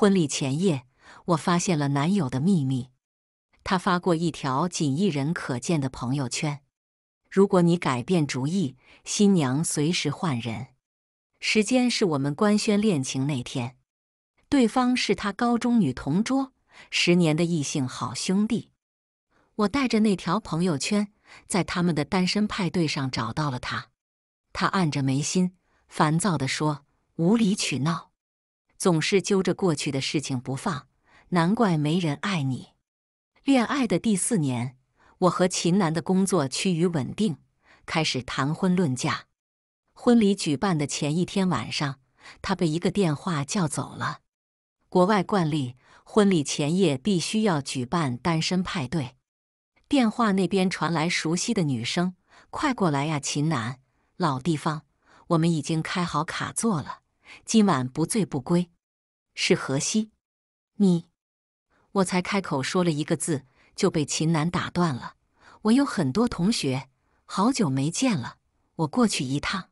婚礼前夜，我发现了男友的秘密。他发过一条仅一人可见的朋友圈：“如果你改变主意，新娘随时换人。”时间是我们官宣恋情那天。对方是他高中女同桌，十年的异性好兄弟。我带着那条朋友圈，在他们的单身派对上找到了他。他按着眉心，烦躁的说：“无理取闹。”总是揪着过去的事情不放，难怪没人爱你。恋爱的第四年，我和秦楠的工作趋于稳定，开始谈婚论嫁。婚礼举办的前一天晚上，他被一个电话叫走了。国外惯例，婚礼前夜必须要举办单身派对。电话那边传来熟悉的女声：“快过来呀，秦楠，老地方，我们已经开好卡座了。”今晚不醉不归，是何西？你，我才开口说了一个字，就被秦楠打断了。我有很多同学，好久没见了，我过去一趟。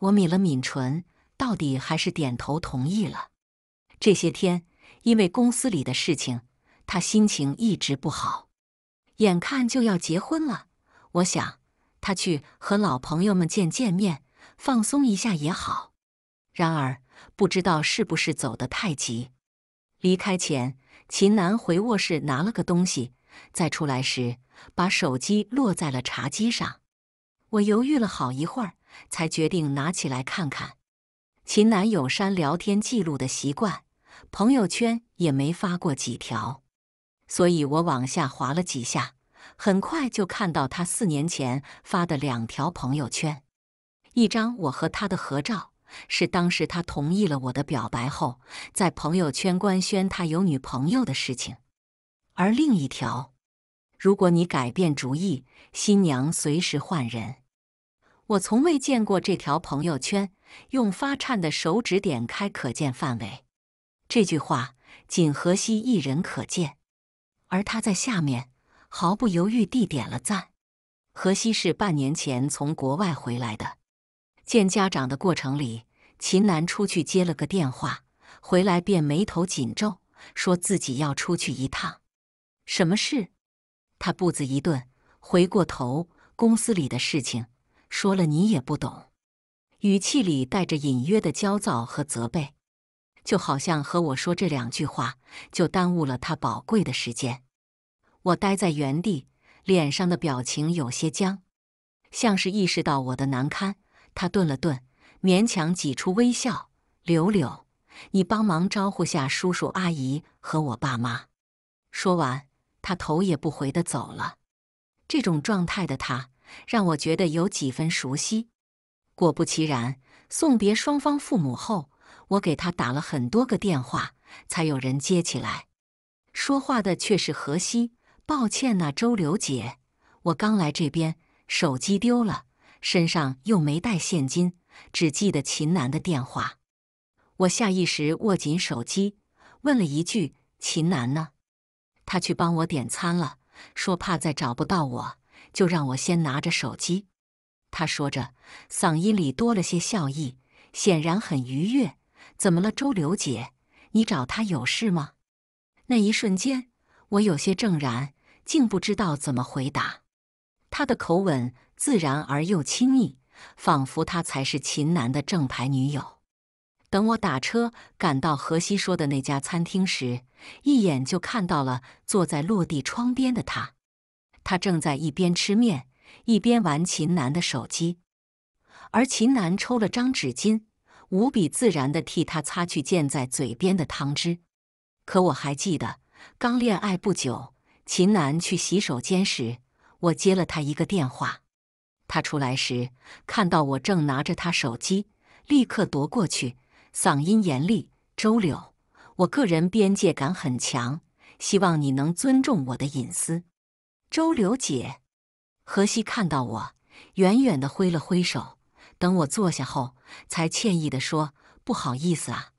我抿了抿唇，到底还是点头同意了。这些天因为公司里的事情，他心情一直不好。眼看就要结婚了，我想他去和老朋友们见见面，放松一下也好。然而，不知道是不是走得太急，离开前，秦楠回卧室拿了个东西，再出来时，把手机落在了茶几上。我犹豫了好一会儿，才决定拿起来看看。秦楠有删聊天记录的习惯，朋友圈也没发过几条，所以我往下滑了几下，很快就看到他四年前发的两条朋友圈，一张我和他的合照。是当时他同意了我的表白后，在朋友圈官宣他有女朋友的事情。而另一条，“如果你改变主意，新娘随时换人。”我从未见过这条朋友圈，用发颤的手指点开可见范围。这句话仅河西一人可见，而他在下面毫不犹豫地点了赞。河西是半年前从国外回来的。见家长的过程里，秦楠出去接了个电话，回来便眉头紧皱，说自己要出去一趟。什么事？他步子一顿，回过头：“公司里的事情，说了你也不懂。”语气里带着隐约的焦躁和责备，就好像和我说这两句话就耽误了他宝贵的时间。我呆在原地，脸上的表情有些僵，像是意识到我的难堪。他顿了顿，勉强挤出微笑：“柳柳，你帮忙招呼下叔叔阿姨和我爸妈。”说完，他头也不回的走了。这种状态的他让我觉得有几分熟悉。果不其然，送别双方父母后，我给他打了很多个电话，才有人接起来。说话的却是何西：“抱歉呐，周柳姐，我刚来这边，手机丢了。”身上又没带现金，只记得秦楠的电话。我下意识握紧手机，问了一句：“秦楠呢？”他去帮我点餐了，说怕再找不到我，就让我先拿着手机。他说着，嗓音里多了些笑意，显然很愉悦。怎么了，周刘姐？你找他有事吗？那一瞬间，我有些怔然，竟不知道怎么回答。他的口吻自然而又亲昵，仿佛他才是秦南的正牌女友。等我打车赶到河西说的那家餐厅时，一眼就看到了坐在落地窗边的他。他正在一边吃面一边玩秦南的手机，而秦南抽了张纸巾，无比自然地替他擦去溅在嘴边的汤汁。可我还记得刚恋爱不久，秦南去洗手间时。我接了他一个电话，他出来时看到我正拿着他手机，立刻夺过去，嗓音严厉：“周柳，我个人边界感很强，希望你能尊重我的隐私。”周柳姐，何西看到我，远远的挥了挥手。等我坐下后，才歉意地说：“不好意思啊，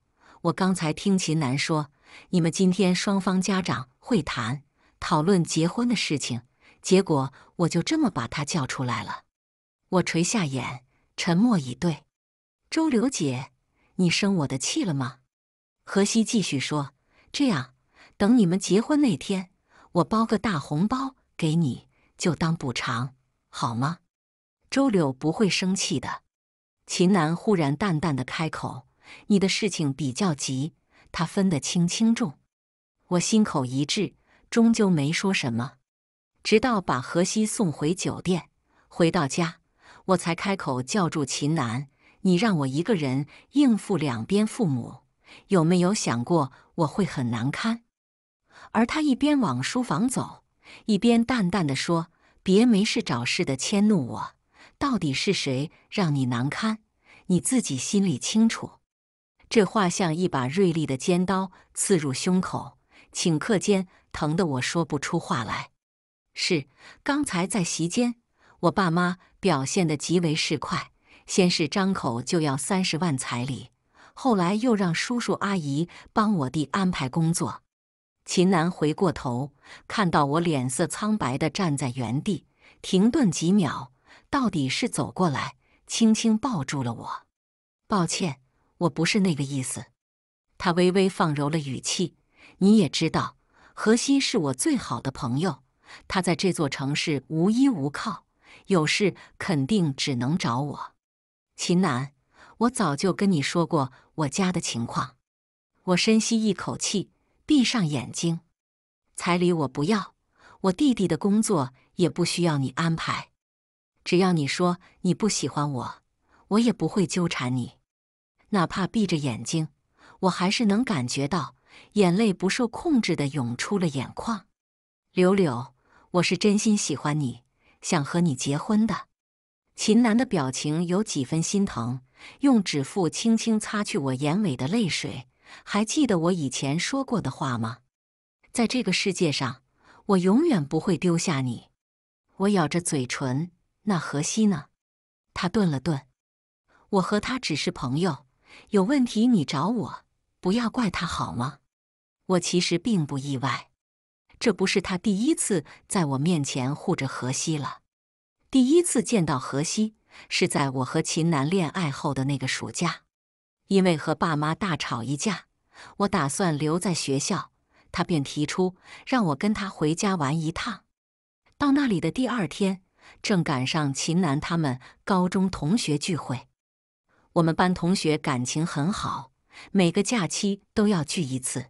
我刚才听秦楠说，你们今天双方家长会谈，讨论结婚的事情。”结果我就这么把他叫出来了，我垂下眼，沉默以对。周柳姐，你生我的气了吗？何西继续说：“这样，等你们结婚那天，我包个大红包给你，就当补偿，好吗？”周柳不会生气的。秦楠忽然淡淡的开口：“你的事情比较急，他分得清轻重。”我心口一滞，终究没说什么。直到把何西送回酒店，回到家，我才开口叫住秦楠：“你让我一个人应付两边父母，有没有想过我会很难堪？”而他一边往书房走，一边淡淡的说：“别没事找事的迁怒我，到底是谁让你难堪？你自己心里清楚。”这话像一把锐利的尖刀刺入胸口，顷刻间疼得我说不出话来。是，刚才在席间，我爸妈表现得极为市快，先是张口就要三十万彩礼，后来又让叔叔阿姨帮我弟安排工作。秦楠回过头，看到我脸色苍白地站在原地，停顿几秒，到底是走过来，轻轻抱住了我。抱歉，我不是那个意思。他微微放柔了语气，你也知道，何西是我最好的朋友。他在这座城市无依无靠，有事肯定只能找我。秦楠，我早就跟你说过我家的情况。我深吸一口气，闭上眼睛。彩礼我不要，我弟弟的工作也不需要你安排。只要你说你不喜欢我，我也不会纠缠你。哪怕闭着眼睛，我还是能感觉到眼泪不受控制的涌出了眼眶。柳柳。我是真心喜欢你，想和你结婚的。秦楠的表情有几分心疼，用指腹轻轻擦去我眼尾的泪水。还记得我以前说过的话吗？在这个世界上，我永远不会丢下你。我咬着嘴唇。那何西呢？他顿了顿，我和他只是朋友。有问题你找我，不要怪他好吗？我其实并不意外。这不是他第一次在我面前护着荷西了。第一次见到荷西是在我和秦楠恋爱后的那个暑假，因为和爸妈大吵一架，我打算留在学校，他便提出让我跟他回家玩一趟。到那里的第二天，正赶上秦楠他们高中同学聚会，我们班同学感情很好，每个假期都要聚一次。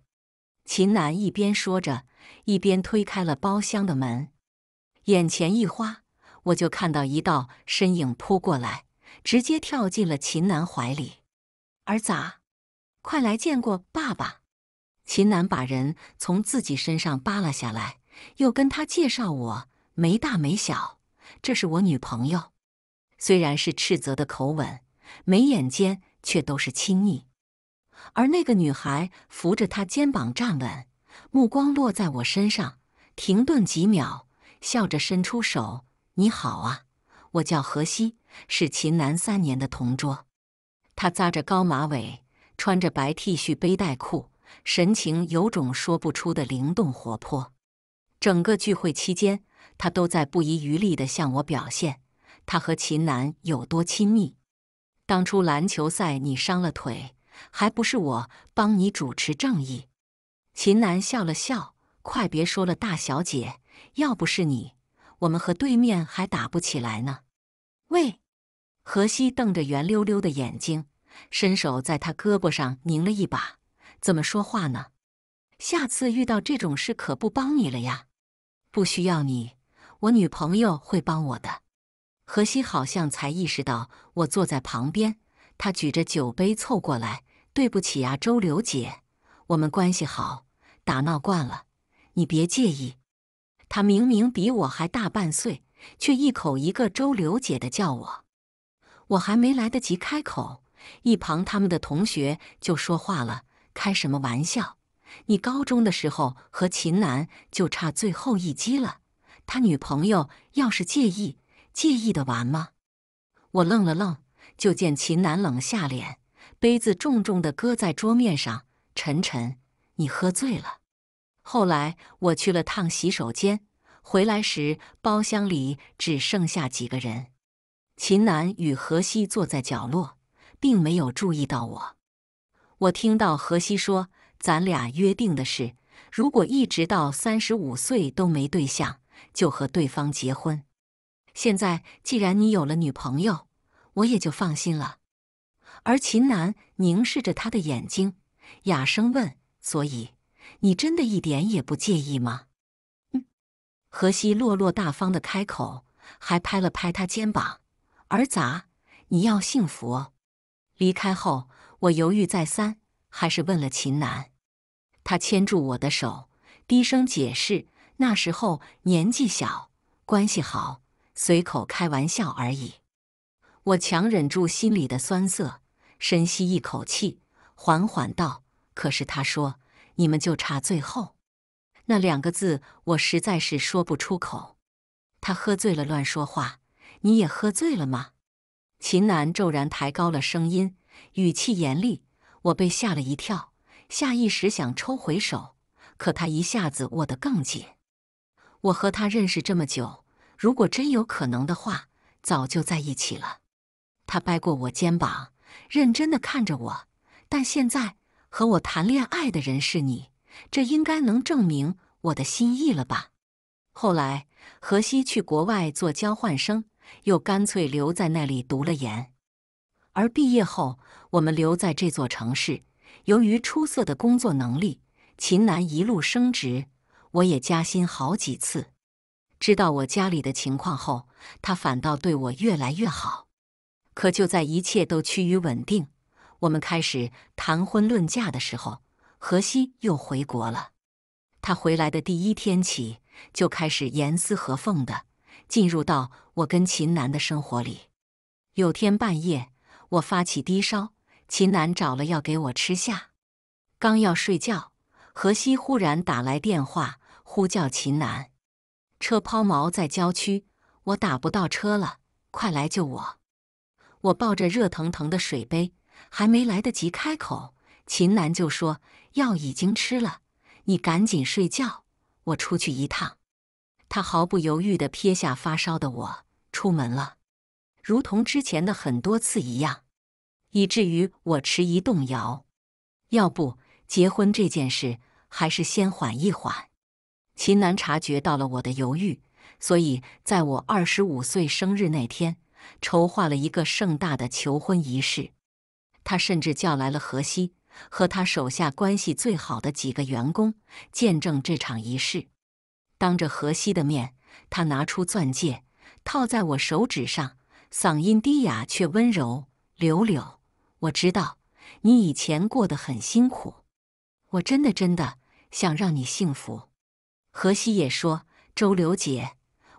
秦楠一边说着。一边推开了包厢的门，眼前一花，我就看到一道身影扑过来，直接跳进了秦楠怀里。儿子，快来见过爸爸！秦楠把人从自己身上扒拉下来，又跟他介绍：“我没大没小，这是我女朋友。”虽然是斥责的口吻，眉眼间却都是亲昵。而那个女孩扶着他肩膀站稳。目光落在我身上，停顿几秒，笑着伸出手：“你好啊，我叫何西，是秦南三年的同桌。”他扎着高马尾，穿着白 T 恤背带裤，神情有种说不出的灵动活泼。整个聚会期间，他都在不遗余力地向我表现他和秦南有多亲密。当初篮球赛你伤了腿，还不是我帮你主持正义？秦楠笑了笑：“快别说了，大小姐，要不是你，我们和对面还打不起来呢。”喂，何西瞪着圆溜溜的眼睛，伸手在他胳膊上拧了一把：“怎么说话呢？下次遇到这种事可不帮你了呀！”不需要你，我女朋友会帮我的。何西好像才意识到我坐在旁边，他举着酒杯凑过来：“对不起啊，周刘姐，我们关系好。”打闹惯了，你别介意。他明明比我还大半岁，却一口一个周刘姐的叫我。我还没来得及开口，一旁他们的同学就说话了：“开什么玩笑？你高中的时候和秦楠就差最后一击了，他女朋友要是介意，介意的完吗？”我愣了愣，就见秦楠冷下脸，杯子重重地搁在桌面上，沉沉。你喝醉了。后来我去了趟洗手间，回来时包厢里只剩下几个人。秦楠与何西坐在角落，并没有注意到我。我听到何西说：“咱俩约定的是，如果一直到三十五岁都没对象，就和对方结婚。现在既然你有了女朋友，我也就放心了。”而秦楠凝视着他的眼睛，哑声问。所以，你真的一点也不介意吗？嗯，何西落落大方的开口，还拍了拍他肩膀。儿子，你要幸福。离开后，我犹豫再三，还是问了秦楠。他牵住我的手，低声解释：“那时候年纪小，关系好，随口开玩笑而已。”我强忍住心里的酸涩，深吸一口气，缓缓道。可是他说：“你们就差最后那两个字，我实在是说不出口。”他喝醉了，乱说话。你也喝醉了吗？秦楠骤然抬高了声音，语气严厉。我被吓了一跳，下意识想抽回手，可他一下子握得更紧。我和他认识这么久，如果真有可能的话，早就在一起了。他掰过我肩膀，认真的看着我。但现在。和我谈恋爱的人是你，这应该能证明我的心意了吧？后来，何西去国外做交换生，又干脆留在那里读了研。而毕业后，我们留在这座城市。由于出色的工作能力，秦楠一路升职，我也加薪好几次。知道我家里的情况后，他反倒对我越来越好。可就在一切都趋于稳定。我们开始谈婚论嫁的时候，何西又回国了。他回来的第一天起，就开始严丝合缝的进入到我跟秦楠的生活里。有天半夜，我发起低烧，秦楠找了药给我吃下。刚要睡觉，何西忽然打来电话，呼叫秦楠，车抛锚在郊区，我打不到车了，快来救我！我抱着热腾腾的水杯。还没来得及开口，秦楠就说：“药已经吃了，你赶紧睡觉，我出去一趟。”他毫不犹豫地撇下发烧的我出门了，如同之前的很多次一样，以至于我迟疑动摇。要不，结婚这件事还是先缓一缓。秦楠察觉到了我的犹豫，所以在我二十五岁生日那天，筹划了一个盛大的求婚仪式。他甚至叫来了何西和他手下关系最好的几个员工见证这场仪式。当着何西的面，他拿出钻戒套在我手指上，嗓音低哑却温柔：“柳柳，我知道你以前过得很辛苦，我真的真的想让你幸福。”何西也说：“周柳姐，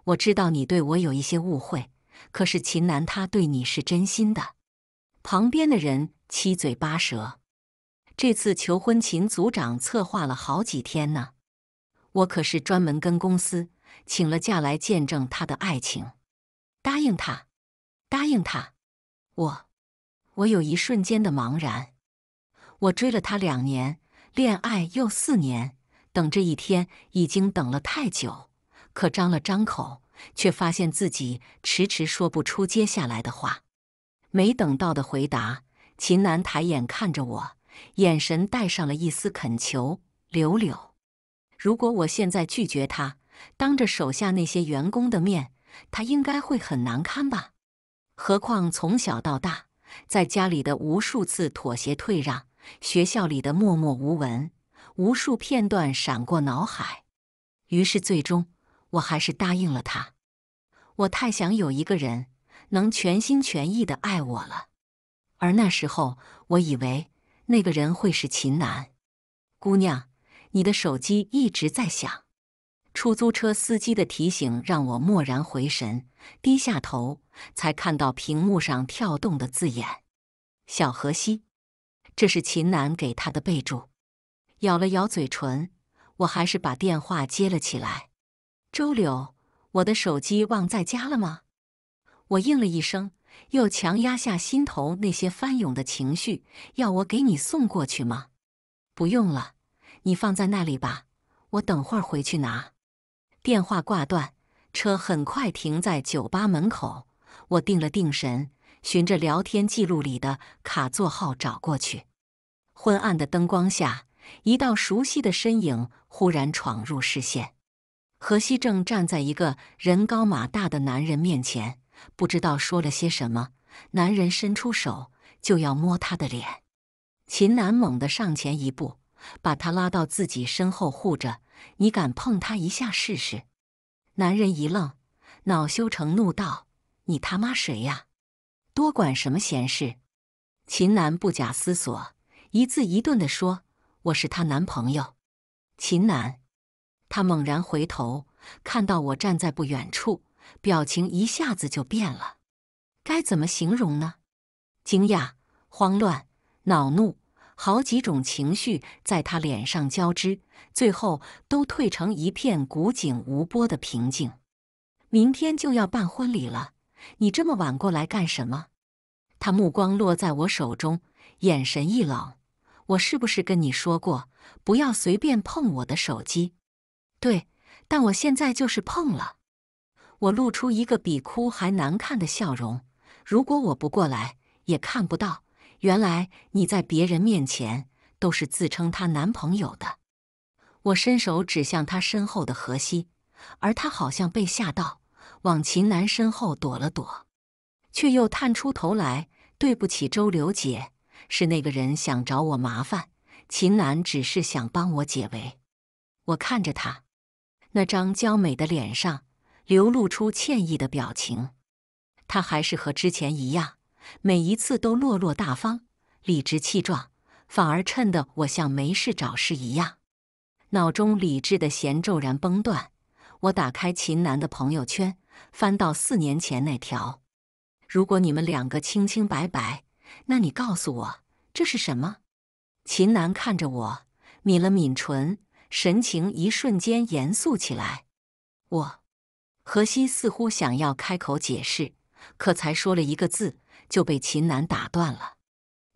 我知道你对我有一些误会，可是秦楠他对你是真心的。”旁边的人七嘴八舌。这次求婚，秦组长策划了好几天呢。我可是专门跟公司请了假来见证他的爱情。答应他，答应他。我，我有一瞬间的茫然。我追了他两年，恋爱又四年，等这一天已经等了太久。可张了张口，却发现自己迟迟说不出接下来的话。没等到的回答，秦楠抬眼看着我，眼神带上了一丝恳求。柳柳，如果我现在拒绝他，当着手下那些员工的面，他应该会很难堪吧？何况从小到大，在家里的无数次妥协退让，学校里的默默无闻，无数片段闪过脑海。于是，最终我还是答应了他。我太想有一个人。能全心全意的爱我了，而那时候我以为那个人会是秦楠。姑娘，你的手机一直在响。出租车司机的提醒让我蓦然回神，低下头才看到屏幕上跳动的字眼：“小荷西。”这是秦楠给他的备注。咬了咬嘴唇，我还是把电话接了起来。周柳，我的手机忘在家了吗？我应了一声，又强压下心头那些翻涌的情绪。要我给你送过去吗？不用了，你放在那里吧，我等会儿回去拿。电话挂断，车很快停在酒吧门口。我定了定神，循着聊天记录里的卡座号找过去。昏暗的灯光下，一道熟悉的身影忽然闯入视线。何西正站在一个人高马大的男人面前。不知道说了些什么，男人伸出手就要摸她的脸，秦楠猛地上前一步，把她拉到自己身后护着。你敢碰她一下试试？男人一愣，恼羞成怒道：“你他妈谁呀？多管什么闲事？”秦楠不假思索，一字一顿地说：“我是她男朋友。”秦楠，他猛然回头，看到我站在不远处。表情一下子就变了，该怎么形容呢？惊讶、慌乱、恼怒，好几种情绪在他脸上交织，最后都退成一片古井无波的平静。明天就要办婚礼了，你这么晚过来干什么？他目光落在我手中，眼神一冷：“我是不是跟你说过，不要随便碰我的手机？”“对，但我现在就是碰了。”我露出一个比哭还难看的笑容。如果我不过来，也看不到。原来你在别人面前都是自称她男朋友的。我伸手指向她身后的荷西，而她好像被吓到，往秦楠身后躲了躲，却又探出头来。对不起，周刘姐，是那个人想找我麻烦，秦楠只是想帮我解围。我看着他那张娇美的脸上。流露出歉意的表情，他还是和之前一样，每一次都落落大方、理直气壮，反而衬得我像没事找事一样。脑中理智的弦骤然崩断，我打开秦楠的朋友圈，翻到四年前那条：“如果你们两个清清白白，那你告诉我这是什么？”秦楠看着我，抿了抿唇，神情一瞬间严肃起来。我。何西似乎想要开口解释，可才说了一个字，就被秦楠打断了。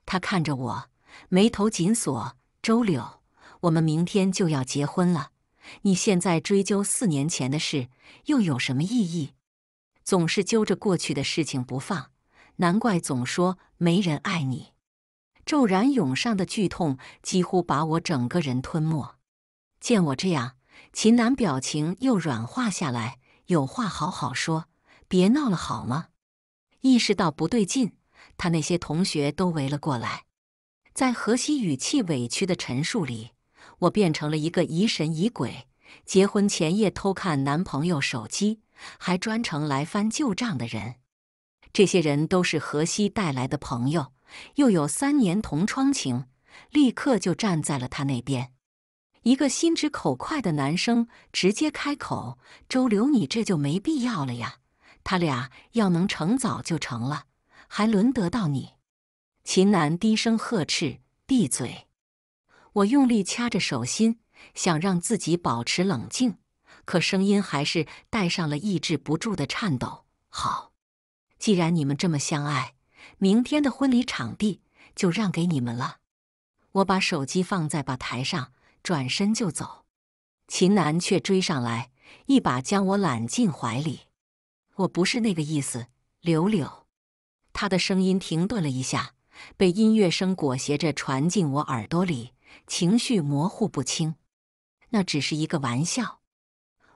他看着我，眉头紧锁：“周柳，我们明天就要结婚了，你现在追究四年前的事，又有什么意义？总是揪着过去的事情不放，难怪总说没人爱你。”骤然涌上的剧痛几乎把我整个人吞没。见我这样，秦楠表情又软化下来。有话好好说，别闹了，好吗？意识到不对劲，他那些同学都围了过来。在何西语气委屈的陈述里，我变成了一个疑神疑鬼、结婚前夜偷看男朋友手机，还专程来翻旧账的人。这些人都是何西带来的朋友，又有三年同窗情，立刻就站在了他那边。一个心直口快的男生直接开口：“周流，你这就没必要了呀！他俩要能成早就成了，还轮得到你？”秦楠低声呵斥：“闭嘴！”我用力掐着手心，想让自己保持冷静，可声音还是带上了抑制不住的颤抖。好，既然你们这么相爱，明天的婚礼场地就让给你们了。我把手机放在吧台上。转身就走，秦楠却追上来，一把将我揽进怀里。我不是那个意思，柳柳。他的声音停顿了一下，被音乐声裹挟着传进我耳朵里，情绪模糊不清。那只是一个玩笑。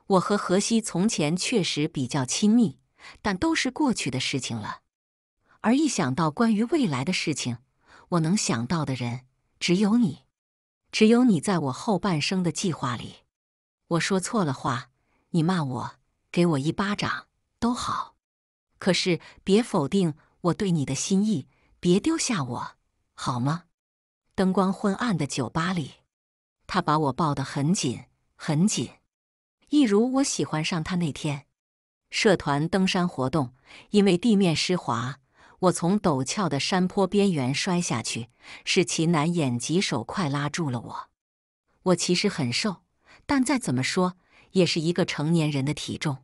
我和何西从前确实比较亲密，但都是过去的事情了。而一想到关于未来的事情，我能想到的人只有你。只有你在我后半生的计划里。我说错了话，你骂我，给我一巴掌都好。可是别否定我对你的心意，别丢下我，好吗？灯光昏暗的酒吧里，他把我抱得很紧，很紧，一如我喜欢上他那天。社团登山活动，因为地面湿滑。我从陡峭的山坡边缘摔下去，是秦南眼疾手快拉住了我。我其实很瘦，但再怎么说也是一个成年人的体重。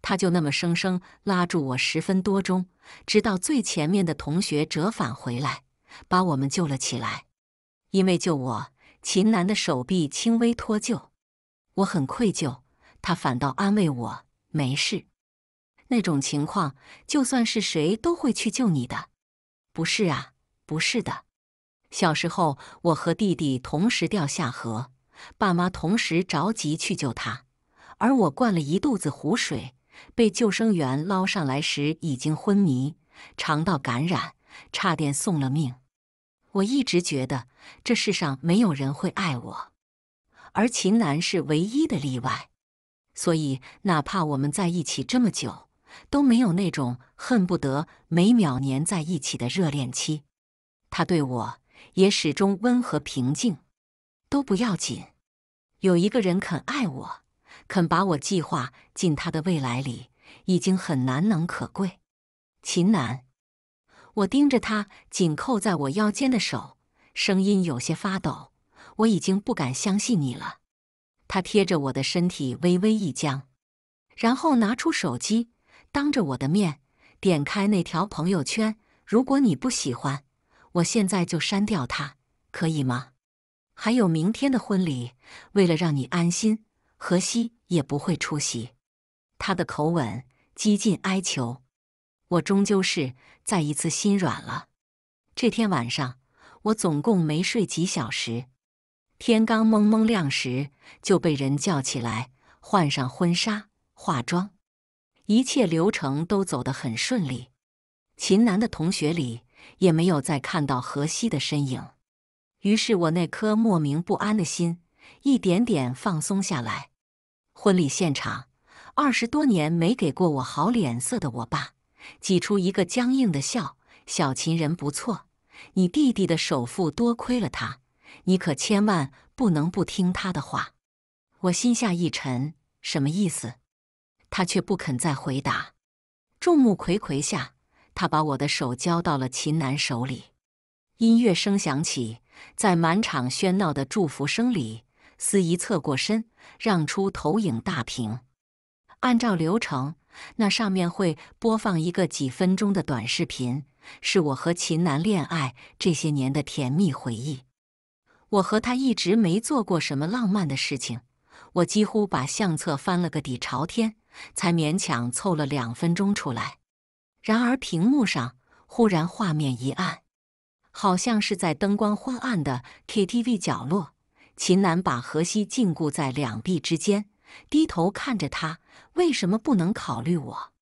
他就那么生生拉住我十分多钟，直到最前面的同学折返回来，把我们救了起来。因为救我，秦南的手臂轻微脱臼，我很愧疚。他反倒安慰我：“没事。”那种情况，就算是谁都会去救你的，不是啊？不是的。小时候，我和弟弟同时掉下河，爸妈同时着急去救他，而我灌了一肚子湖水，被救生员捞上来时已经昏迷，肠道感染，差点送了命。我一直觉得这世上没有人会爱我，而秦楠是唯一的例外。所以，哪怕我们在一起这么久，都没有那种恨不得每秒粘在一起的热恋期，他对我也始终温和平静，都不要紧。有一个人肯爱我，肯把我计划进他的未来里，已经很难能可贵。秦楠，我盯着他紧扣在我腰间的手，声音有些发抖。我已经不敢相信你了。他贴着我的身体微微一僵，然后拿出手机。当着我的面，点开那条朋友圈。如果你不喜欢，我现在就删掉它，可以吗？还有明天的婚礼，为了让你安心，何西也不会出席。他的口吻几近哀求，我终究是再一次心软了。这天晚上，我总共没睡几小时。天刚蒙蒙亮时，就被人叫起来，换上婚纱，化妆。一切流程都走得很顺利，秦楠的同学里也没有再看到何西的身影。于是我那颗莫名不安的心一点点放松下来。婚礼现场，二十多年没给过我好脸色的我爸挤出一个僵硬的笑：“小秦人不错，你弟弟的首付多亏了他，你可千万不能不听他的话。”我心下一沉，什么意思？他却不肯再回答。众目睽睽下，他把我的手交到了秦楠手里。音乐声响起，在满场喧闹的祝福声里，司仪侧过身，让出投影大屏。按照流程，那上面会播放一个几分钟的短视频，是我和秦楠恋爱这些年的甜蜜回忆。我和他一直没做过什么浪漫的事情，我几乎把相册翻了个底朝天。才勉强凑了两分钟出来，然而屏幕上忽然画面一暗，好像是在灯光昏暗的 KTV 角落。秦楠把何西禁锢在两臂之间，低头看着他：“为什么不能考虑我？”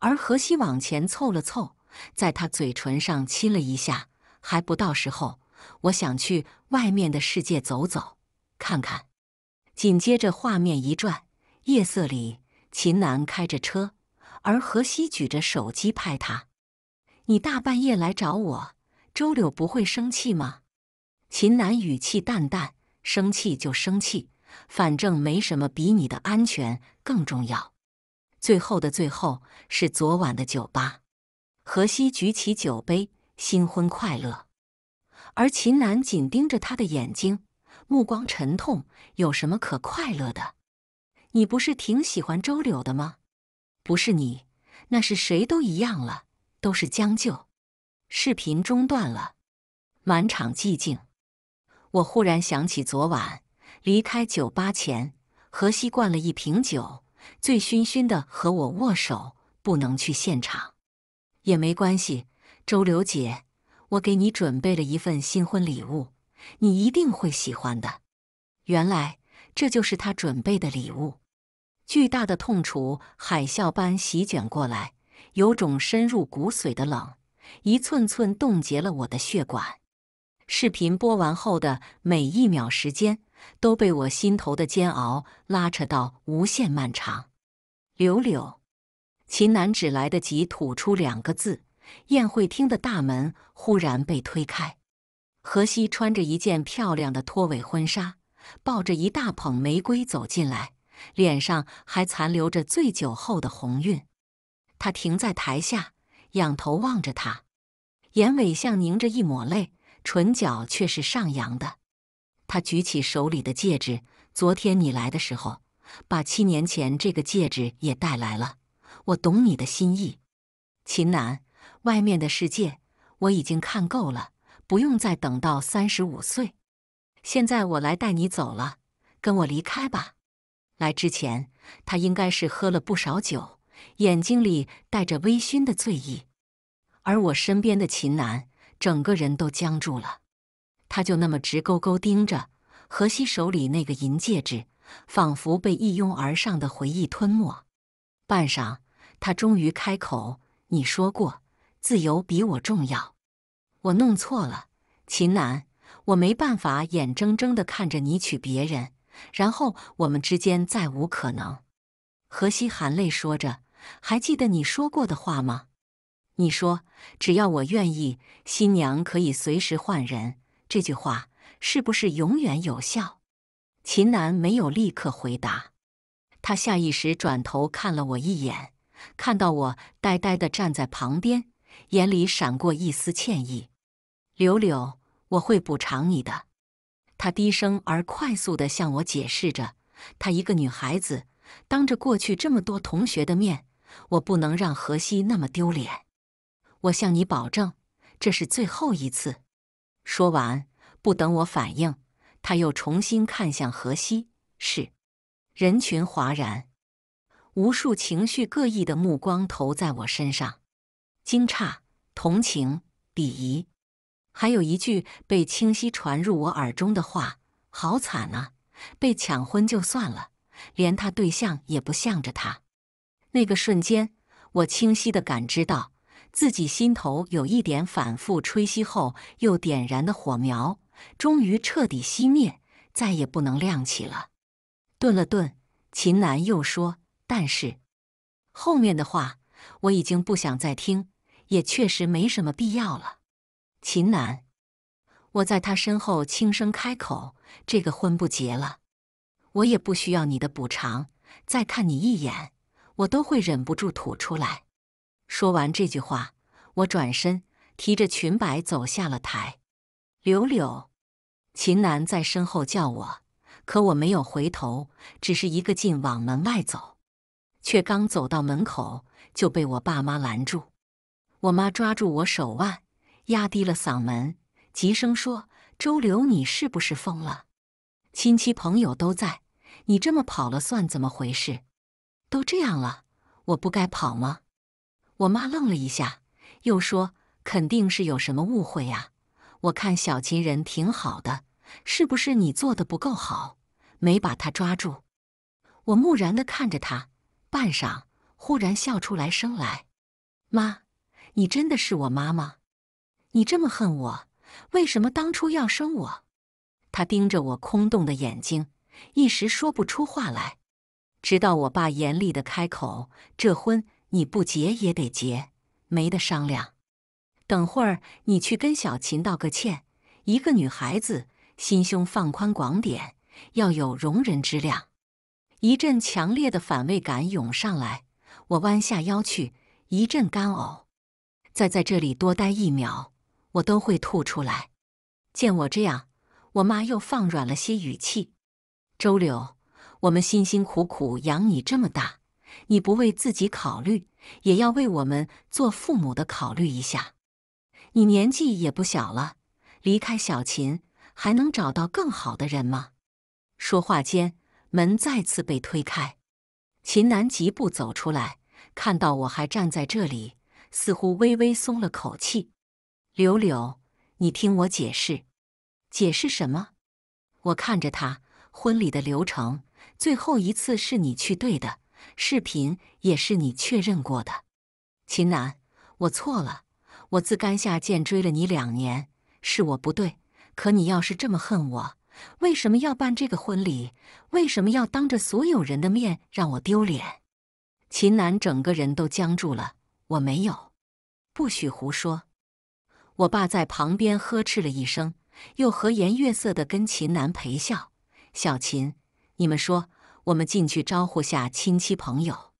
而何西往前凑了凑，在他嘴唇上亲了一下。还不到时候，我想去外面的世界走走看看。紧接着画面一转，夜色里。秦楠开着车，而何西举着手机拍他。你大半夜来找我，周柳不会生气吗？秦楠语气淡淡，生气就生气，反正没什么比你的安全更重要。最后的最后是昨晚的酒吧，何西举起酒杯，新婚快乐。而秦楠紧盯着他的眼睛，目光沉痛。有什么可快乐的？你不是挺喜欢周柳的吗？不是你，那是谁都一样了，都是将就。视频中断了，满场寂静。我忽然想起昨晚离开酒吧前，何西灌了一瓶酒，醉醺醺的和我握手。不能去现场也没关系，周柳姐，我给你准备了一份新婚礼物，你一定会喜欢的。原来。这就是他准备的礼物。巨大的痛楚海啸般席卷过来，有种深入骨髓的冷，一寸寸冻结了我的血管。视频播完后的每一秒时间，都被我心头的煎熬拉扯到无限漫长。柳柳，秦楠只来得及吐出两个字，宴会厅的大门忽然被推开，何西穿着一件漂亮的拖尾婚纱。抱着一大捧玫瑰走进来，脸上还残留着醉酒后的红晕。他停在台下，仰头望着他，眼尾像凝着一抹泪，唇角却是上扬的。他举起手里的戒指，昨天你来的时候，把七年前这个戒指也带来了。我懂你的心意，秦楠。外面的世界我已经看够了，不用再等到三十五岁。现在我来带你走了，跟我离开吧。来之前，他应该是喝了不少酒，眼睛里带着微醺的醉意。而我身边的秦楠，整个人都僵住了，他就那么直勾勾盯着何西手里那个银戒指，仿佛被一拥而上的回忆吞没。半晌，他终于开口：“你说过，自由比我重要。我弄错了，秦楠。”我没办法眼睁睁地看着你娶别人，然后我们之间再无可能。何西含泪说着：“还记得你说过的话吗？你说只要我愿意，新娘可以随时换人。这句话是不是永远有效？”秦南没有立刻回答，他下意识转头看了我一眼，看到我呆呆地站在旁边，眼里闪过一丝歉意。柳柳。我会补偿你的，他低声而快速地向我解释着。他一个女孩子，当着过去这么多同学的面，我不能让荷西那么丢脸。我向你保证，这是最后一次。说完，不等我反应，他又重新看向荷西。是，人群哗然，无数情绪各异的目光投在我身上，惊诧、同情、鄙夷。还有一句被清晰传入我耳中的话，好惨啊！被抢婚就算了，连他对象也不向着他。那个瞬间，我清晰的感知到自己心头有一点反复吹熄后又点燃的火苗，终于彻底熄灭，再也不能亮起了。顿了顿，秦楠又说：“但是后面的话，我已经不想再听，也确实没什么必要了。”秦楠，我在他身后轻声开口：“这个婚不结了，我也不需要你的补偿。再看你一眼，我都会忍不住吐出来。”说完这句话，我转身提着裙摆走下了台。柳柳，秦楠在身后叫我，可我没有回头，只是一个劲往门外走。却刚走到门口，就被我爸妈拦住。我妈抓住我手腕。压低了嗓门，急声说：“周流，你是不是疯了？亲戚朋友都在，你这么跑了算怎么回事？都这样了，我不该跑吗？”我妈愣了一下，又说：“肯定是有什么误会呀。我看小琴人挺好的，是不是你做的不够好，没把他抓住？”我木然的看着他，半晌，忽然笑出来声来：“妈，你真的是我妈妈？”你这么恨我，为什么当初要生我？他盯着我空洞的眼睛，一时说不出话来。直到我爸严厉的开口：“这婚你不结也得结，没得商量。等会儿你去跟小琴道个歉。一个女孩子，心胸放宽广点，要有容人之量。”一阵强烈的反胃感涌上来，我弯下腰去，一阵干呕。再在这里多待一秒。我都会吐出来。见我这样，我妈又放软了些语气：“周柳，我们辛辛苦苦养你这么大，你不为自己考虑，也要为我们做父母的考虑一下。你年纪也不小了，离开小琴还能找到更好的人吗？”说话间，门再次被推开，秦楠疾步走出来，看到我还站在这里，似乎微微松了口气。柳柳，你听我解释，解释什么？我看着他婚礼的流程，最后一次是你去对的，视频也是你确认过的。秦楠，我错了，我自甘下贱追了你两年，是我不对。可你要是这么恨我，为什么要办这个婚礼？为什么要当着所有人的面让我丢脸？秦楠整个人都僵住了。我没有，不许胡说。我爸在旁边呵斥了一声，又和颜悦色的跟秦楠陪笑。小秦，你们说，我们进去招呼下亲戚朋友。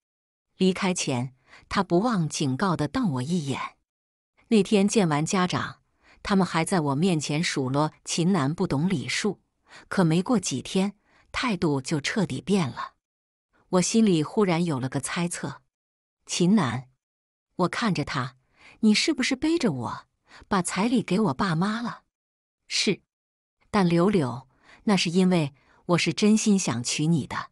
离开前，他不忘警告的瞪我一眼。那天见完家长，他们还在我面前数落秦楠不懂礼数，可没过几天，态度就彻底变了。我心里忽然有了个猜测：秦楠，我看着他，你是不是背着我？把彩礼给我爸妈了，是，但柳柳，那是因为我是真心想娶你的。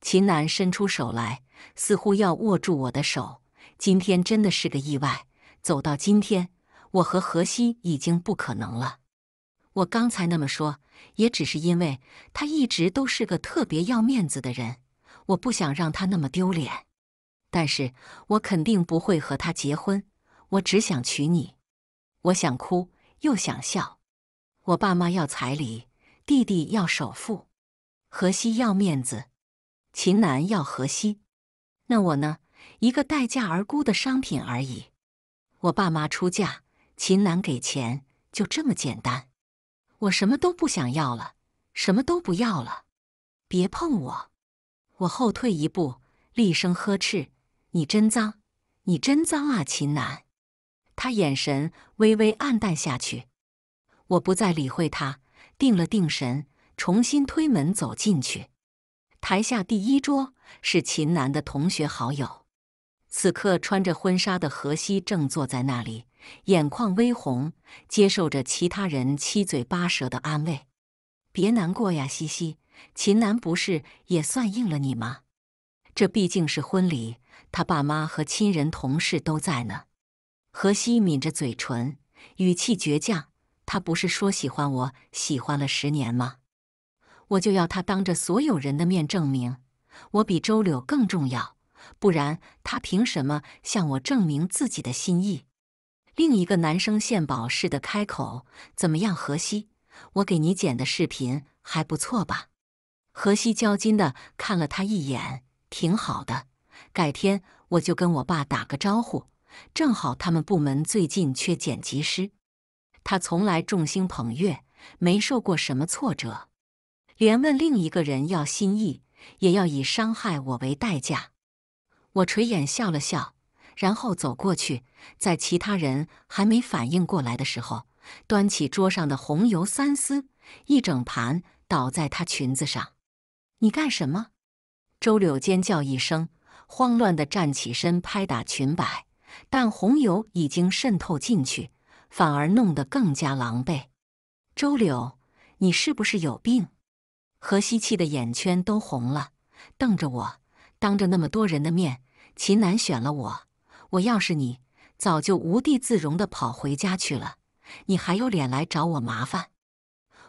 秦楠伸出手来，似乎要握住我的手。今天真的是个意外，走到今天，我和荷西已经不可能了。我刚才那么说，也只是因为他一直都是个特别要面子的人，我不想让他那么丢脸。但是我肯定不会和他结婚，我只想娶你。我想哭又想笑，我爸妈要彩礼，弟弟要首付，河西要面子，秦楠要河西，那我呢？一个待价而沽的商品而已。我爸妈出嫁，秦楠给钱，就这么简单。我什么都不想要了，什么都不要了，别碰我！我后退一步，厉声呵斥：“你真脏，你真脏啊，秦楠！”他眼神微微暗淡下去，我不再理会他，定了定神，重新推门走进去。台下第一桌是秦楠的同学好友，此刻穿着婚纱的何西正坐在那里，眼眶微红，接受着其他人七嘴八舌的安慰：“别难过呀，西西，秦楠不是也算应了你吗？这毕竟是婚礼，他爸妈和亲人同事都在呢。”何西抿着嘴唇，语气倔强。他不是说喜欢我喜欢了十年吗？我就要他当着所有人的面证明，我比周柳更重要。不然他凭什么向我证明自己的心意？另一个男生献宝似的开口：“怎么样，何西？我给你剪的视频还不错吧？”何西焦金的看了他一眼，挺好的。改天我就跟我爸打个招呼。正好他们部门最近缺剪辑师，他从来众星捧月，没受过什么挫折，连问另一个人要心意，也要以伤害我为代价。我垂眼笑了笑，然后走过去，在其他人还没反应过来的时候，端起桌上的红油三丝，一整盘倒在他裙子上。你干什么？周柳尖叫一声，慌乱地站起身，拍打裙摆。但红油已经渗透进去，反而弄得更加狼狈。周柳，你是不是有病？何西气的眼圈都红了，瞪着我。当着那么多人的面，秦楠选了我，我要是你，早就无地自容的跑回家去了。你还有脸来找我麻烦？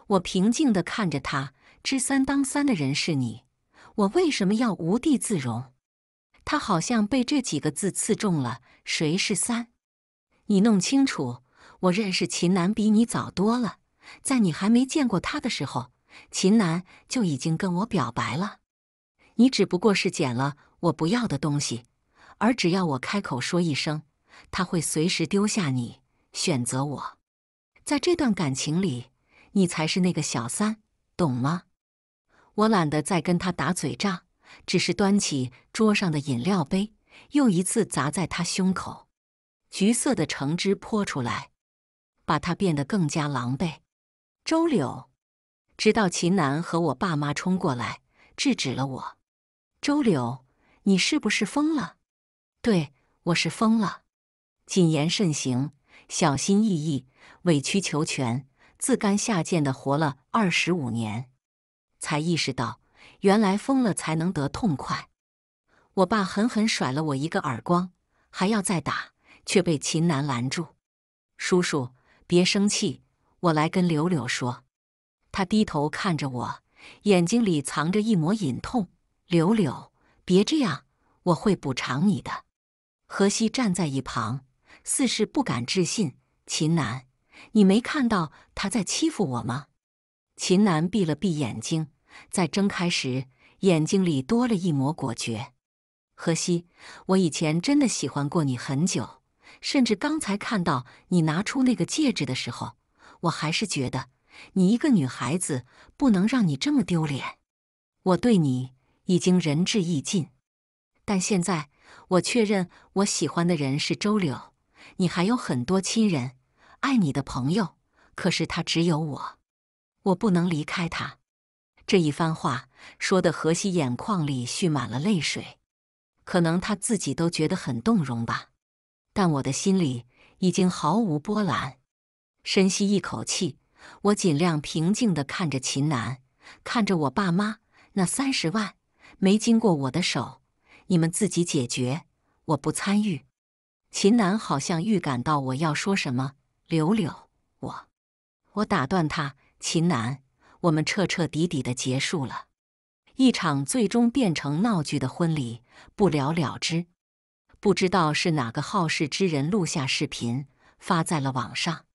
我平静地看着他，知三当三的人是你，我为什么要无地自容？他好像被这几个字刺中了。谁是三？你弄清楚。我认识秦楠比你早多了，在你还没见过他的时候，秦楠就已经跟我表白了。你只不过是捡了我不要的东西，而只要我开口说一声，他会随时丢下你，选择我。在这段感情里，你才是那个小三，懂吗？我懒得再跟他打嘴仗。只是端起桌上的饮料杯，又一次砸在他胸口，橘色的橙汁泼出来，把他变得更加狼狈。周柳，直到秦楠和我爸妈冲过来制止了我。周柳，你是不是疯了？对我是疯了。谨言慎行，小心翼翼，委曲求全，自甘下贱的活了二十五年，才意识到。原来疯了才能得痛快，我爸狠狠甩了我一个耳光，还要再打，却被秦楠拦住。叔叔，别生气，我来跟柳柳说。他低头看着我，眼睛里藏着一抹隐痛。柳柳，别这样，我会补偿你的。何西站在一旁，似是不敢置信。秦楠，你没看到他在欺负我吗？秦楠闭了闭眼睛。在睁开时，眼睛里多了一抹果决。荷西，我以前真的喜欢过你很久，甚至刚才看到你拿出那个戒指的时候，我还是觉得你一个女孩子不能让你这么丢脸。我对你已经仁至义尽，但现在我确认我喜欢的人是周柳。你还有很多亲人、爱你的朋友，可是他只有我，我不能离开他。这一番话说的，何西眼眶里蓄满了泪水，可能他自己都觉得很动容吧。但我的心里已经毫无波澜。深吸一口气，我尽量平静地看着秦楠，看着我爸妈。那三十万没经过我的手，你们自己解决，我不参与。秦楠好像预感到我要说什么，柳柳，我，我打断他，秦楠。我们彻彻底底的结束了，一场最终变成闹剧的婚礼不了了之。不知道是哪个好事之人录下视频发在了网上。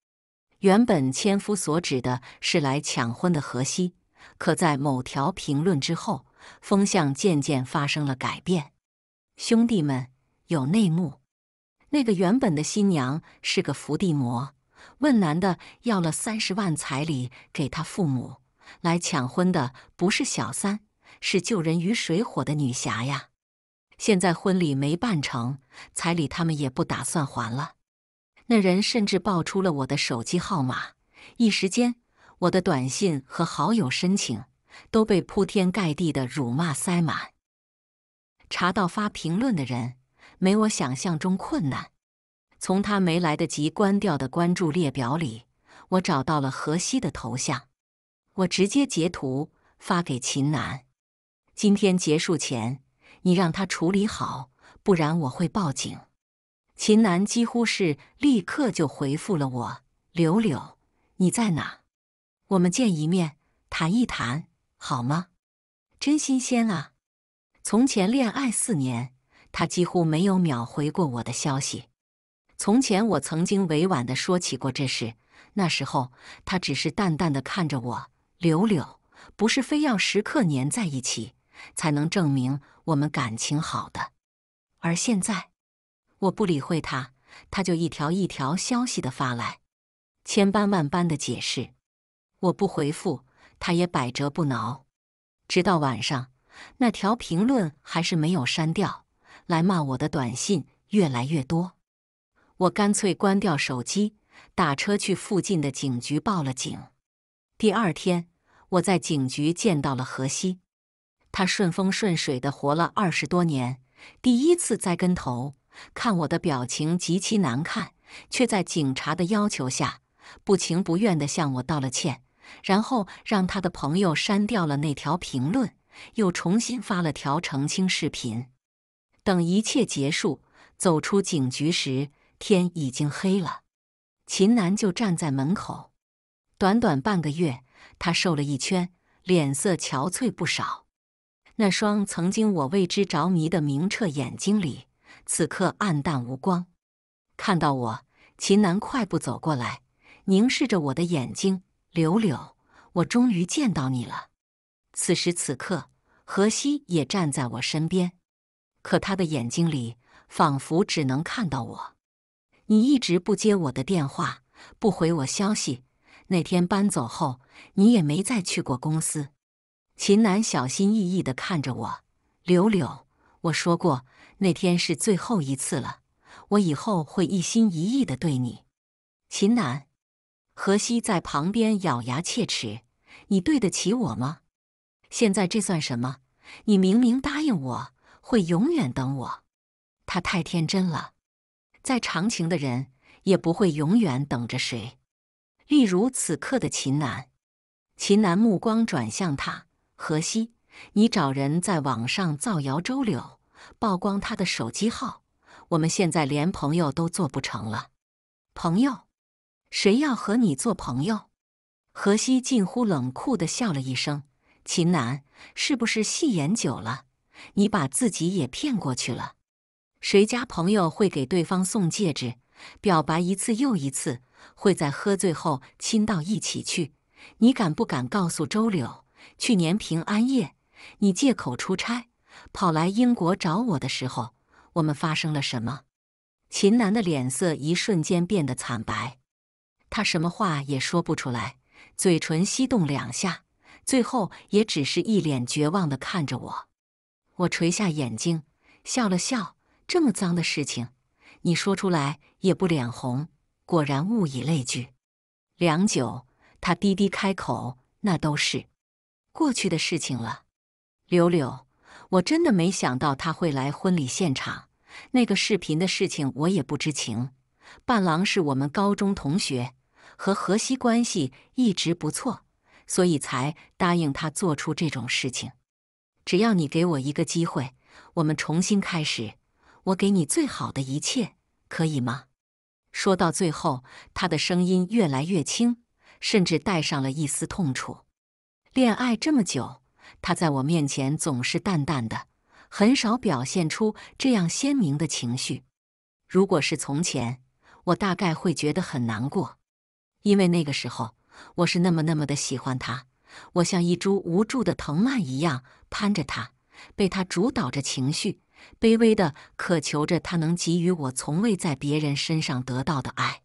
原本千夫所指的是来抢婚的荷西，可在某条评论之后，风向渐渐发生了改变。兄弟们，有内幕！那个原本的新娘是个伏地魔，问男的要了三十万彩礼给他父母。来抢婚的不是小三，是救人于水火的女侠呀！现在婚礼没办成，彩礼他们也不打算还了。那人甚至爆出了我的手机号码，一时间，我的短信和好友申请都被铺天盖地的辱骂塞满。查到发评论的人没我想象中困难，从他没来得及关掉的关注列表里，我找到了何西的头像。我直接截图发给秦楠，今天结束前你让他处理好，不然我会报警。秦楠几乎是立刻就回复了我：“柳柳，你在哪？我们见一面谈一谈好吗？”真新鲜啊！从前恋爱四年，他几乎没有秒回过我的消息。从前我曾经委婉的说起过这事，那时候他只是淡淡的看着我。柳柳不是非要时刻粘在一起才能证明我们感情好的，而现在我不理会他，他就一条一条消息的发来，千般万般的解释。我不回复，他也百折不挠，直到晚上那条评论还是没有删掉，来骂我的短信越来越多，我干脆关掉手机，打车去附近的警局报了警。第二天。我在警局见到了何西，他顺风顺水的活了二十多年，第一次栽跟头。看我的表情极其难看，却在警察的要求下，不情不愿地向我道了歉，然后让他的朋友删掉了那条评论，又重新发了条澄清视频。等一切结束，走出警局时，天已经黑了。秦楠就站在门口，短短半个月。他瘦了一圈，脸色憔悴不少。那双曾经我为之着迷的明澈眼睛里，此刻暗淡无光。看到我，秦楠快步走过来，凝视着我的眼睛：“柳柳，我终于见到你了。”此时此刻，何西也站在我身边，可他的眼睛里仿佛只能看到我。你一直不接我的电话，不回我消息。那天搬走后，你也没再去过公司。秦楠小心翼翼地看着我，柳柳，我说过那天是最后一次了，我以后会一心一意地对你。秦楠，何西在旁边咬牙切齿：“你对得起我吗？现在这算什么？你明明答应我会永远等我，他太天真了。再长情的人也不会永远等着谁。”例如，此刻的秦楠。秦楠目光转向他，何西，你找人在网上造谣周柳，曝光他的手机号，我们现在连朋友都做不成了。朋友，谁要和你做朋友？何西近乎冷酷地笑了一声。秦楠，是不是戏演久了，你把自己也骗过去了？谁家朋友会给对方送戒指，表白一次又一次？会在喝醉后亲到一起去？你敢不敢告诉周柳？去年平安夜，你借口出差跑来英国找我的时候，我们发生了什么？秦楠的脸色一瞬间变得惨白，他什么话也说不出来，嘴唇翕动两下，最后也只是一脸绝望的看着我。我垂下眼睛，笑了笑：“这么脏的事情，你说出来也不脸红。”果然物以类聚。良久，他低低开口：“那都是过去的事情了。”柳柳，我真的没想到他会来婚礼现场。那个视频的事情我也不知情。伴郎是我们高中同学，和何西关系一直不错，所以才答应他做出这种事情。只要你给我一个机会，我们重新开始，我给你最好的一切，可以吗？说到最后，他的声音越来越轻，甚至带上了一丝痛楚。恋爱这么久，他在我面前总是淡淡的，很少表现出这样鲜明的情绪。如果是从前，我大概会觉得很难过，因为那个时候我是那么那么的喜欢他，我像一株无助的藤蔓一样攀着他，被他主导着情绪。卑微的渴求着他能给予我从未在别人身上得到的爱，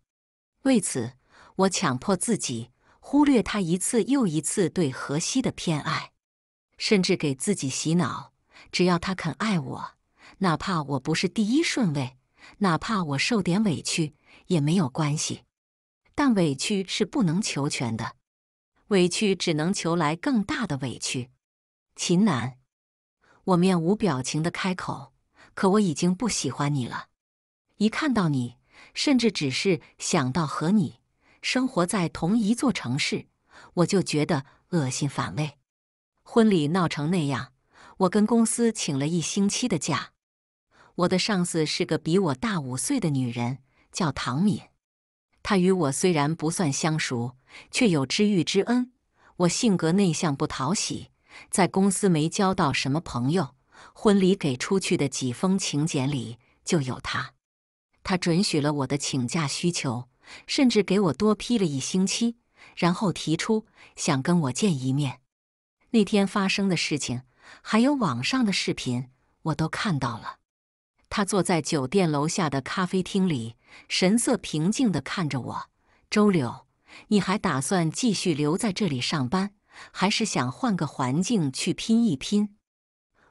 为此我强迫自己忽略他一次又一次对荷西的偏爱，甚至给自己洗脑：只要他肯爱我，哪怕我不是第一顺位，哪怕我受点委屈也没有关系。但委屈是不能求全的，委屈只能求来更大的委屈。秦楠。我面无表情的开口，可我已经不喜欢你了。一看到你，甚至只是想到和你生活在同一座城市，我就觉得恶心反胃。婚礼闹成那样，我跟公司请了一星期的假。我的上司是个比我大五岁的女人，叫唐敏。她与我虽然不算相熟，却有知遇之恩。我性格内向，不讨喜。在公司没交到什么朋友，婚礼给出去的几封请柬里就有他。他准许了我的请假需求，甚至给我多批了一星期，然后提出想跟我见一面。那天发生的事情，还有网上的视频，我都看到了。他坐在酒店楼下的咖啡厅里，神色平静地看着我。周柳，你还打算继续留在这里上班？还是想换个环境去拼一拼。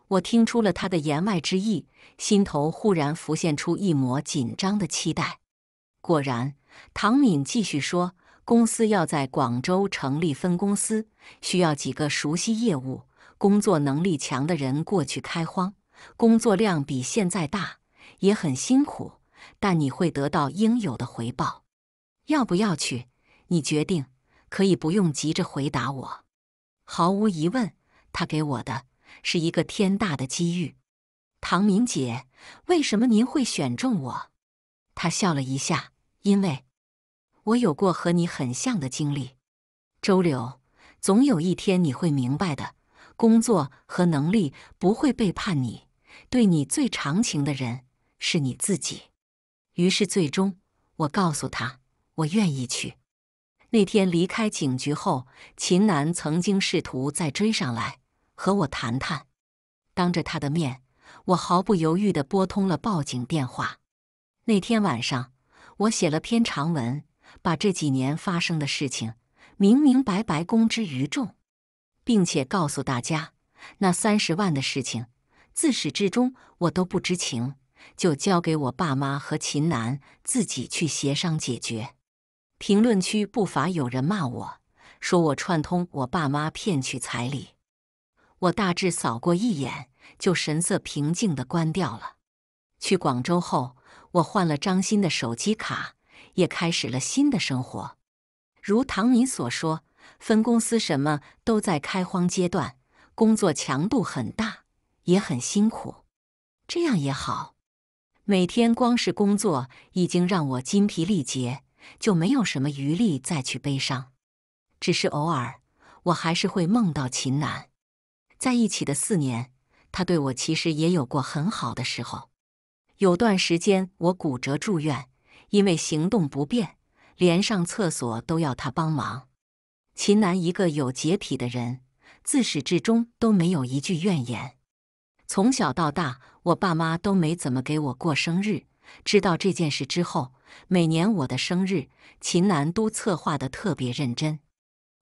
我听出了他的言外之意，心头忽然浮现出一抹紧张的期待。果然，唐敏继续说：“公司要在广州成立分公司，需要几个熟悉业务、工作能力强的人过去开荒。工作量比现在大，也很辛苦，但你会得到应有的回报。要不要去？你决定，可以不用急着回答我。”毫无疑问，他给我的是一个天大的机遇。唐明姐，为什么您会选中我？他笑了一下，因为，我有过和你很像的经历。周柳，总有一天你会明白的，工作和能力不会背叛你，对你最长情的人是你自己。于是，最终我告诉他，我愿意去。那天离开警局后，秦楠曾经试图再追上来和我谈谈。当着他的面，我毫不犹豫的拨通了报警电话。那天晚上，我写了篇长文，把这几年发生的事情明明白白公之于众，并且告诉大家，那三十万的事情自始至终我都不知情，就交给我爸妈和秦楠自己去协商解决。评论区不乏有人骂我，说我串通我爸妈骗取彩礼。我大致扫过一眼，就神色平静的关掉了。去广州后，我换了张新的手机卡，也开始了新的生活。如唐敏所说，分公司什么都在开荒阶段，工作强度很大，也很辛苦。这样也好，每天光是工作已经让我精疲力竭。就没有什么余力再去悲伤，只是偶尔我还是会梦到秦楠。在一起的四年，他对我其实也有过很好的时候。有段时间我骨折住院，因为行动不便，连上厕所都要他帮忙。秦楠一个有洁癖的人，自始至终都没有一句怨言。从小到大，我爸妈都没怎么给我过生日。知道这件事之后，每年我的生日，秦楠都策划的特别认真，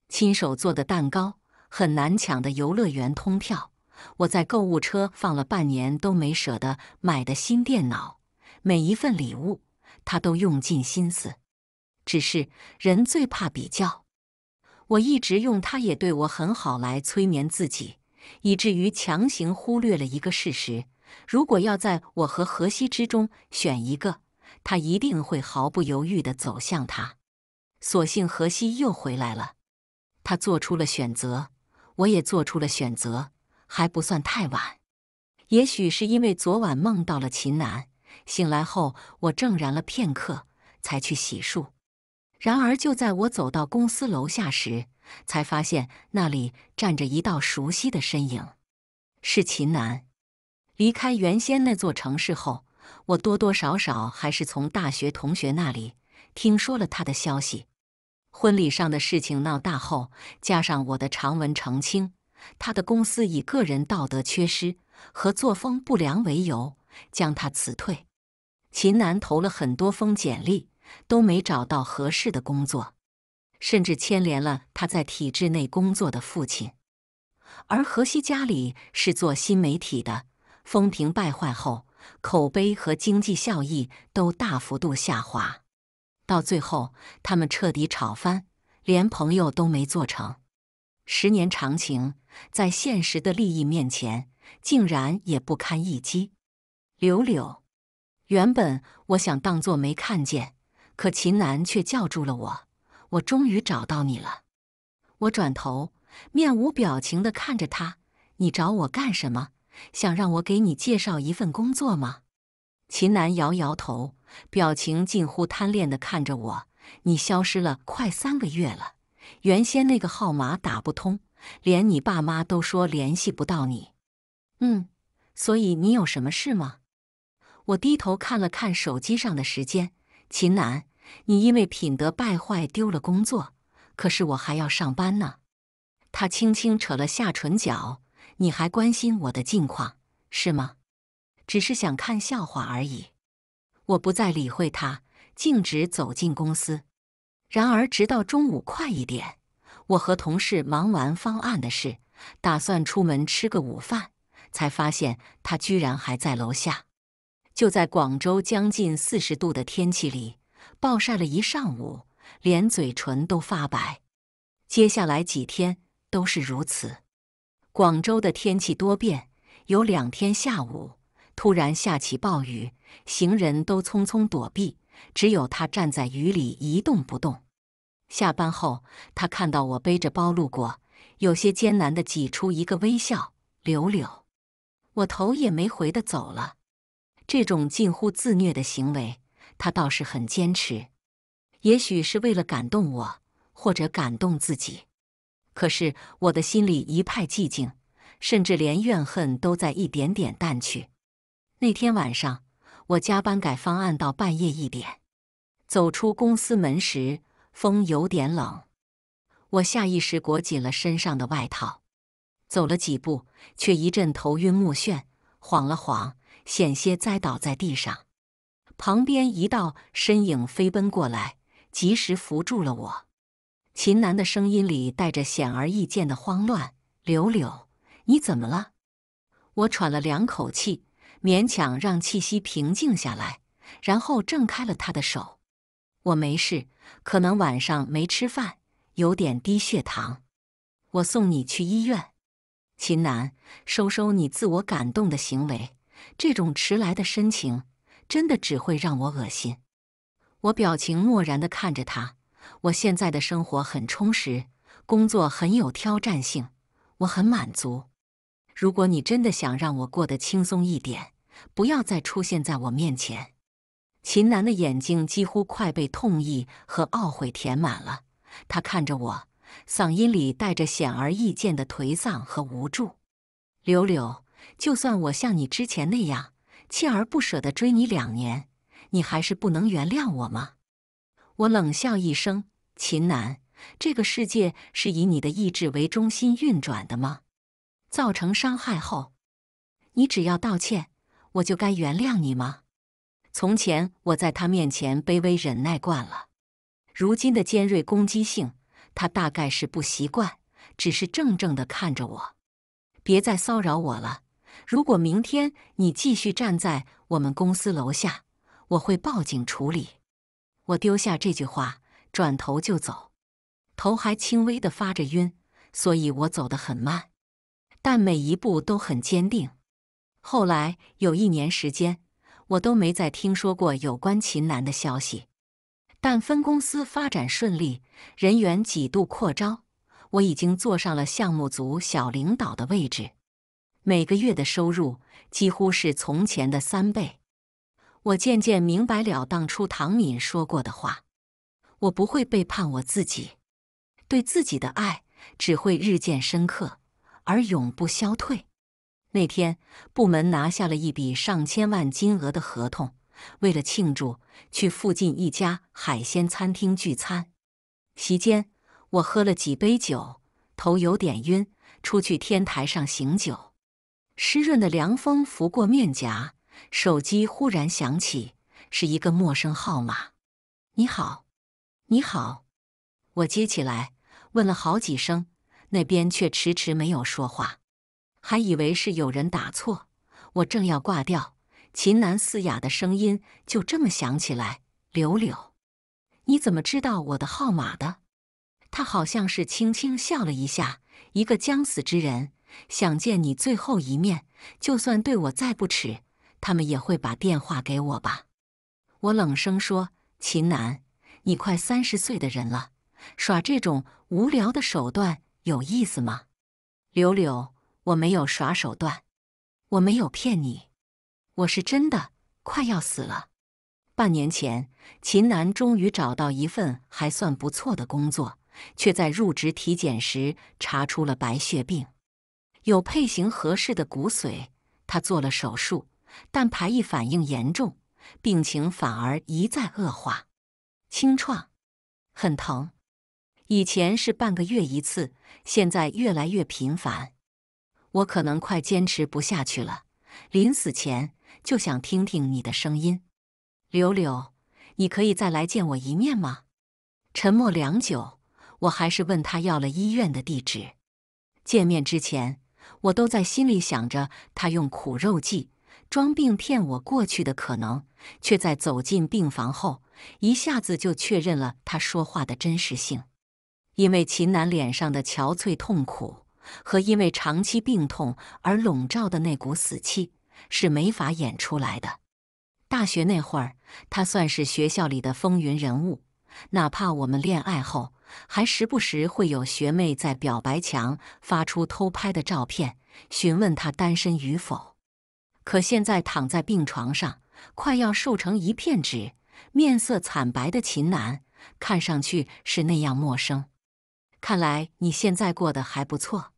亲手做的蛋糕，很难抢的游乐园通票，我在购物车放了半年都没舍得买的新电脑，每一份礼物，他都用尽心思。只是人最怕比较，我一直用他也对我很好来催眠自己，以至于强行忽略了一个事实。如果要在我和荷西之中选一个，他一定会毫不犹豫地走向他。所幸荷西又回来了，他做出了选择，我也做出了选择，还不算太晚。也许是因为昨晚梦到了秦楠，醒来后我怔然了片刻，才去洗漱。然而，就在我走到公司楼下时，才发现那里站着一道熟悉的身影，是秦楠。离开原先那座城市后，我多多少少还是从大学同学那里听说了他的消息。婚礼上的事情闹大后，加上我的长文澄清，他的公司以个人道德缺失和作风不良为由将他辞退。秦楠投了很多封简历，都没找到合适的工作，甚至牵连了他在体制内工作的父亲。而何西家里是做新媒体的。风评败坏后，口碑和经济效益都大幅度下滑，到最后他们彻底炒翻，连朋友都没做成。十年长情，在现实的利益面前，竟然也不堪一击。柳柳，原本我想当作没看见，可秦楠却叫住了我。我终于找到你了。我转头，面无表情地看着他：“你找我干什么？”想让我给你介绍一份工作吗？秦楠摇摇头，表情近乎贪恋地看着我。你消失了快三个月了，原先那个号码打不通，连你爸妈都说联系不到你。嗯，所以你有什么事吗？我低头看了看手机上的时间。秦楠，你因为品德败坏丢了工作，可是我还要上班呢。他轻轻扯了下唇角。你还关心我的近况是吗？只是想看笑话而已。我不再理会他，径直走进公司。然而，直到中午快一点，我和同事忙完方案的事，打算出门吃个午饭，才发现他居然还在楼下。就在广州将近四十度的天气里暴晒了一上午，连嘴唇都发白。接下来几天都是如此。广州的天气多变，有两天下午突然下起暴雨，行人都匆匆躲避，只有他站在雨里一动不动。下班后，他看到我背着包路过，有些艰难地挤出一个微笑，柳柳。我头也没回地走了。这种近乎自虐的行为，他倒是很坚持，也许是为了感动我，或者感动自己。可是我的心里一派寂静，甚至连怨恨都在一点点淡去。那天晚上，我加班改方案到半夜一点，走出公司门时，风有点冷，我下意识裹紧了身上的外套。走了几步，却一阵头晕目眩，晃了晃，险些栽倒在地上。旁边一道身影飞奔过来，及时扶住了我。秦楠的声音里带着显而易见的慌乱。“柳柳，你怎么了？”我喘了两口气，勉强让气息平静下来，然后挣开了他的手。“我没事，可能晚上没吃饭，有点低血糖。我送你去医院。”秦楠，收收你自我感动的行为，这种迟来的深情，真的只会让我恶心。我表情漠然的看着他。我现在的生活很充实，工作很有挑战性，我很满足。如果你真的想让我过得轻松一点，不要再出现在我面前。秦楠的眼睛几乎快被痛意和懊悔填满了，他看着我，嗓音里带着显而易见的颓丧和无助。柳柳，就算我像你之前那样锲而不舍的追你两年，你还是不能原谅我吗？我冷笑一声。秦楠，这个世界是以你的意志为中心运转的吗？造成伤害后，你只要道歉，我就该原谅你吗？从前我在他面前卑微忍耐惯了，如今的尖锐攻击性，他大概是不习惯，只是怔怔的看着我。别再骚扰我了！如果明天你继续站在我们公司楼下，我会报警处理。我丢下这句话。转头就走，头还轻微的发着晕，所以我走得很慢，但每一步都很坚定。后来有一年时间，我都没再听说过有关秦岚的消息。但分公司发展顺利，人员几度扩招，我已经坐上了项目组小领导的位置，每个月的收入几乎是从前的三倍。我渐渐明白了当初唐敏说过的话。我不会背叛我自己，对自己的爱只会日渐深刻而永不消退。那天部门拿下了一笔上千万金额的合同，为了庆祝，去附近一家海鲜餐厅聚餐。席间我喝了几杯酒，头有点晕，出去天台上醒酒。湿润的凉风拂过面颊，手机忽然响起，是一个陌生号码。你好。你好，我接起来，问了好几声，那边却迟迟没有说话，还以为是有人打错。我正要挂掉，秦南嘶哑的声音就这么响起来：“柳柳，你怎么知道我的号码的？”他好像是轻轻笑了一下。一个将死之人想见你最后一面，就算对我再不齿，他们也会把电话给我吧？我冷声说：“秦南。”你快三十岁的人了，耍这种无聊的手段有意思吗？柳柳，我没有耍手段，我没有骗你，我是真的快要死了。半年前，秦楠终于找到一份还算不错的工作，却在入职体检时查出了白血病。有配型合适的骨髓，他做了手术，但排异反应严重，病情反而一再恶化。清创，很疼。以前是半个月一次，现在越来越频繁。我可能快坚持不下去了。临死前就想听听你的声音，柳柳，你可以再来见我一面吗？沉默良久，我还是问他要了医院的地址。见面之前，我都在心里想着他用苦肉计装病骗我过去的可能，却在走进病房后。一下子就确认了他说话的真实性，因为秦楠脸上的憔悴、痛苦和因为长期病痛而笼罩的那股死气是没法演出来的。大学那会儿，他算是学校里的风云人物，哪怕我们恋爱后，还时不时会有学妹在表白墙发出偷拍的照片，询问他单身与否。可现在躺在病床上，快要瘦成一片纸。面色惨白的秦楠，看上去是那样陌生。看来你现在过得还不错。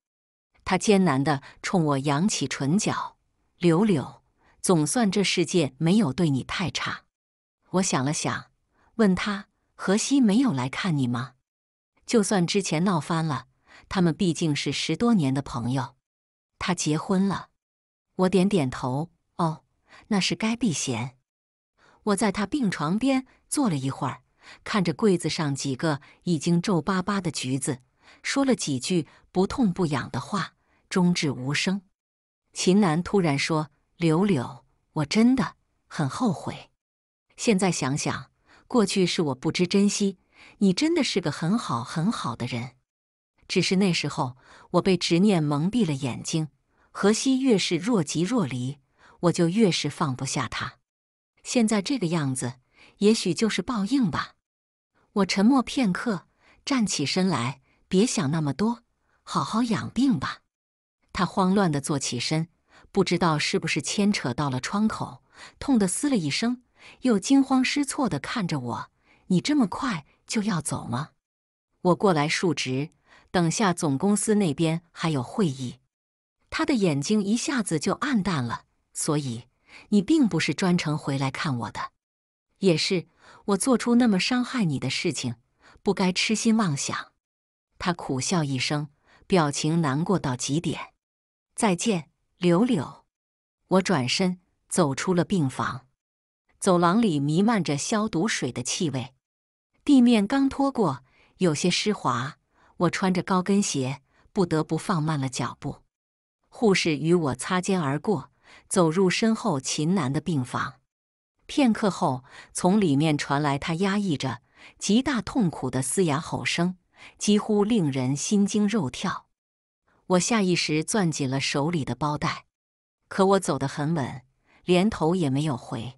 他艰难地冲我扬起唇角，柳柳，总算这世界没有对你太差。我想了想，问他：何西没有来看你吗？就算之前闹翻了，他们毕竟是十多年的朋友。他结婚了。我点点头，哦，那是该避嫌。我在他病床边坐了一会儿，看着柜子上几个已经皱巴巴的橘子，说了几句不痛不痒的话，终至无声。秦楠突然说：“柳柳，我真的很后悔。现在想想，过去是我不知珍惜。你真的是个很好很好的人，只是那时候我被执念蒙蔽了眼睛。荷西越是若即若离，我就越是放不下他。”现在这个样子，也许就是报应吧。我沉默片刻，站起身来，别想那么多，好好养病吧。他慌乱地坐起身，不知道是不是牵扯到了窗口，痛得嘶了一声，又惊慌失措地看着我：“你这么快就要走吗？”我过来述职，等下总公司那边还有会议。他的眼睛一下子就暗淡了，所以。你并不是专程回来看我的，也是我做出那么伤害你的事情，不该痴心妄想。他苦笑一声，表情难过到极点。再见，柳柳。我转身走出了病房，走廊里弥漫着消毒水的气味，地面刚拖过，有些湿滑。我穿着高跟鞋，不得不放慢了脚步。护士与我擦肩而过。走入身后秦楠的病房，片刻后，从里面传来他压抑着极大痛苦的嘶哑吼声，几乎令人心惊肉跳。我下意识攥紧了手里的包带，可我走得很稳，连头也没有回。